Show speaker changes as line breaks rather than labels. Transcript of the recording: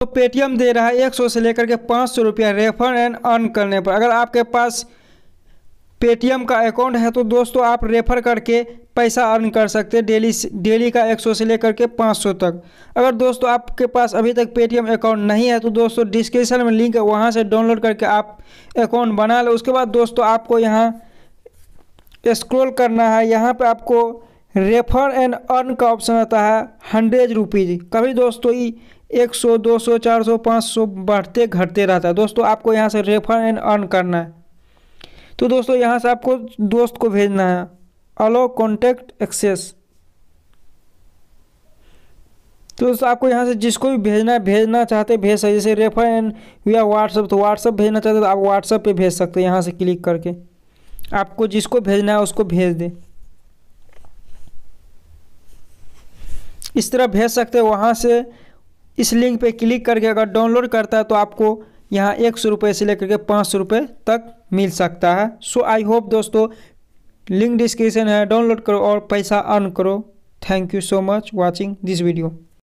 तो पेटीएम दे रहा है एक सौ से लेकर के पाँच सौ रुपया रेफर एंड अर्न करने पर अगर आपके पास पेटीएम का अकाउंट है तो दोस्तों आप रेफर करके पैसा अर्न कर सकते हैं डेली डेली का 100 से लेकर के 500 तक अगर दोस्तों आपके पास अभी तक पेटीएम अकाउंट नहीं है तो दोस्तों डिस्क्रिप्शन में लिंक है वहाँ से डाउनलोड करके आप अकाउंट बना लो उसके बाद दोस्तों आपको यहाँ स्क्रॉल करना है यहाँ पर आपको रेफर एंड अर्न का ऑप्शन आता है हंड्रेड रुपीज़ कभी दोस्तों ये एक सौ दो सौ चार सौ पाँच सौ बढ़ते घटते रहता है दोस्तों आपको यहाँ से रेफर एंड अर्न करना है तो दोस्तों यहाँ से आपको दोस्त को भेजना है अलो कॉन्टेक्ट एक्सेस तो दोस्तों आपको यहाँ से जिसको भी भेजना है भेजना चाहते भेज सकते जैसे रेफर एंड या व्हाट्सअप तो व्हाट्सअप भेजना चाहते तो आप व्हाट्सअप पर भेज सकते हैं यहाँ से क्लिक करके आपको जिसको भेजना है उसको भेज दें इस तरह भेज सकते हो वहाँ से इस लिंक पे क्लिक करके अगर डाउनलोड करता है तो आपको यहाँ एक सौ रुपये से लेकर के पाँच सौ रुपये तक मिल सकता है सो आई होप दोस्तों लिंक डिस्क्रिप्शन है डाउनलोड करो और पैसा अर्न करो thank you so much watching this video